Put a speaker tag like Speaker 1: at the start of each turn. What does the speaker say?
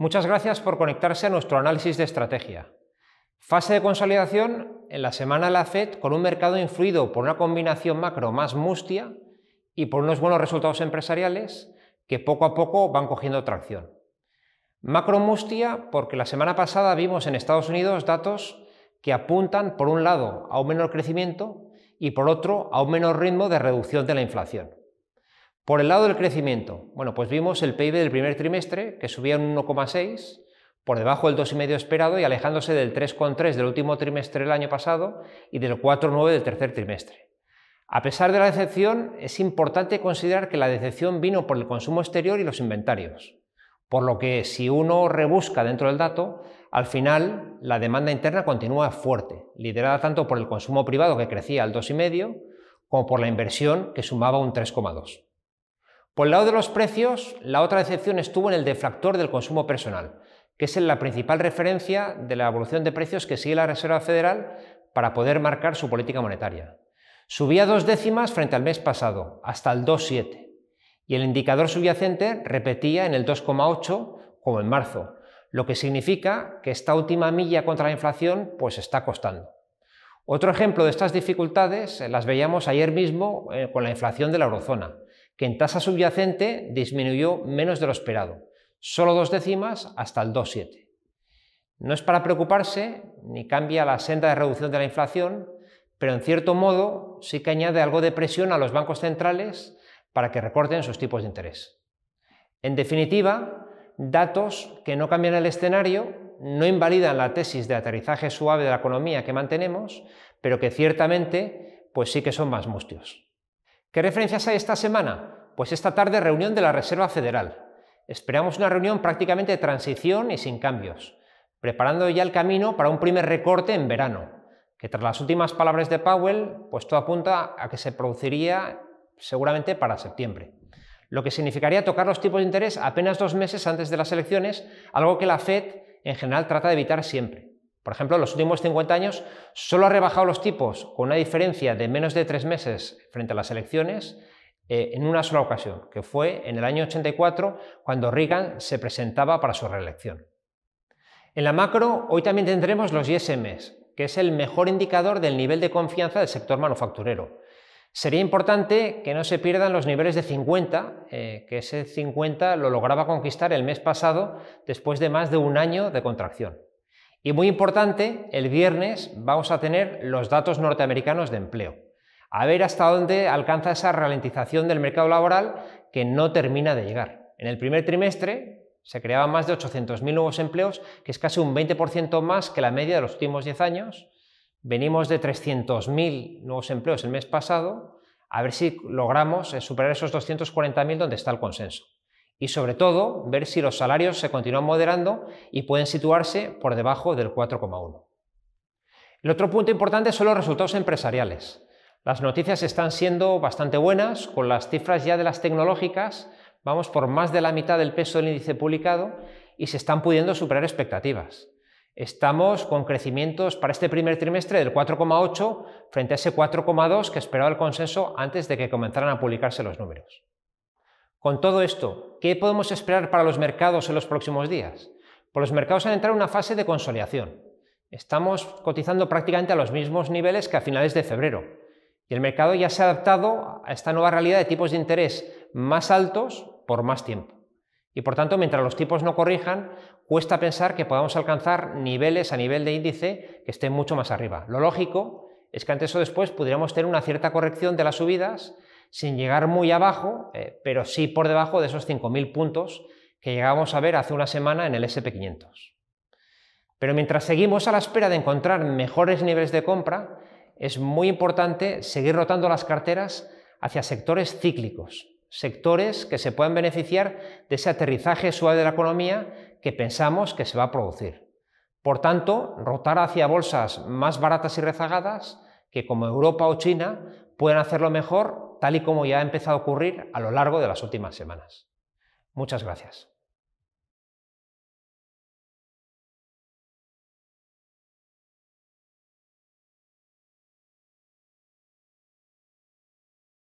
Speaker 1: Muchas gracias por conectarse a nuestro análisis de estrategia. Fase de consolidación en la semana de la FED con un mercado influido por una combinación macro más mustia y por unos buenos resultados empresariales que poco a poco van cogiendo tracción. Macro mustia porque la semana pasada vimos en Estados Unidos datos que apuntan por un lado a un menor crecimiento y por otro a un menor ritmo de reducción de la inflación. Por el lado del crecimiento, bueno, pues vimos el PIB del primer trimestre que subía un 1,6, por debajo del 2,5 esperado y alejándose del 3,3 del último trimestre del año pasado y del 4,9 del tercer trimestre. A pesar de la decepción, es importante considerar que la decepción vino por el consumo exterior y los inventarios, por lo que si uno rebusca dentro del dato, al final la demanda interna continúa fuerte, liderada tanto por el consumo privado que crecía al 2,5 como por la inversión que sumaba un 3,2. Por el lado de los precios, la otra decepción estuvo en el defractor del consumo personal, que es la principal referencia de la evolución de precios que sigue la Reserva Federal para poder marcar su política monetaria. Subía dos décimas frente al mes pasado, hasta el 2,7, y el indicador subyacente repetía en el 2,8 como en marzo, lo que significa que esta última milla contra la inflación pues está costando. Otro ejemplo de estas dificultades las veíamos ayer mismo eh, con la inflación de la eurozona, que en tasa subyacente disminuyó menos de lo esperado, solo dos décimas hasta el 2,7. No es para preocuparse, ni cambia la senda de reducción de la inflación, pero en cierto modo sí que añade algo de presión a los bancos centrales para que recorten sus tipos de interés. En definitiva, datos que no cambian el escenario no invalidan la tesis de aterrizaje suave de la economía que mantenemos, pero que ciertamente pues sí que son más mustios. ¿Qué referencias hay esta semana? Pues esta tarde reunión de la Reserva Federal. Esperamos una reunión prácticamente de transición y sin cambios, preparando ya el camino para un primer recorte en verano, que tras las últimas palabras de Powell, pues todo apunta a que se produciría seguramente para septiembre lo que significaría tocar los tipos de interés apenas dos meses antes de las elecciones, algo que la Fed en general trata de evitar siempre. Por ejemplo, en los últimos 50 años solo ha rebajado los tipos con una diferencia de menos de tres meses frente a las elecciones eh, en una sola ocasión, que fue en el año 84 cuando Reagan se presentaba para su reelección. En la macro, hoy también tendremos los ISMs, que es el mejor indicador del nivel de confianza del sector manufacturero. Sería importante que no se pierdan los niveles de 50, eh, que ese 50 lo lograba conquistar el mes pasado después de más de un año de contracción. Y muy importante, el viernes vamos a tener los datos norteamericanos de empleo. A ver hasta dónde alcanza esa ralentización del mercado laboral que no termina de llegar. En el primer trimestre se creaban más de 800.000 nuevos empleos, que es casi un 20% más que la media de los últimos 10 años. Venimos de 300.000 nuevos empleos el mes pasado. A ver si logramos eh, superar esos 240.000 donde está el consenso y sobre todo ver si los salarios se continúan moderando y pueden situarse por debajo del 4,1. El otro punto importante son los resultados empresariales. Las noticias están siendo bastante buenas, con las cifras ya de las tecnológicas vamos por más de la mitad del peso del índice publicado y se están pudiendo superar expectativas. Estamos con crecimientos para este primer trimestre del 4,8 frente a ese 4,2 que esperaba el consenso antes de que comenzaran a publicarse los números. Con todo esto, ¿qué podemos esperar para los mercados en los próximos días? Pues los mercados han entrado en una fase de consolidación. Estamos cotizando prácticamente a los mismos niveles que a finales de febrero. Y el mercado ya se ha adaptado a esta nueva realidad de tipos de interés más altos por más tiempo. Y por tanto, mientras los tipos no corrijan, cuesta pensar que podamos alcanzar niveles a nivel de índice que estén mucho más arriba. Lo lógico es que antes o después pudiéramos tener una cierta corrección de las subidas sin llegar muy abajo, eh, pero sí por debajo de esos 5.000 puntos que llegamos a ver hace una semana en el SP500. Pero mientras seguimos a la espera de encontrar mejores niveles de compra, es muy importante seguir rotando las carteras hacia sectores cíclicos, sectores que se puedan beneficiar de ese aterrizaje suave de la economía que pensamos que se va a producir. Por tanto, rotar hacia bolsas más baratas y rezagadas, que como Europa o China pueden hacerlo mejor tal y como ya ha empezado a ocurrir a lo largo de las últimas semanas. Muchas gracias.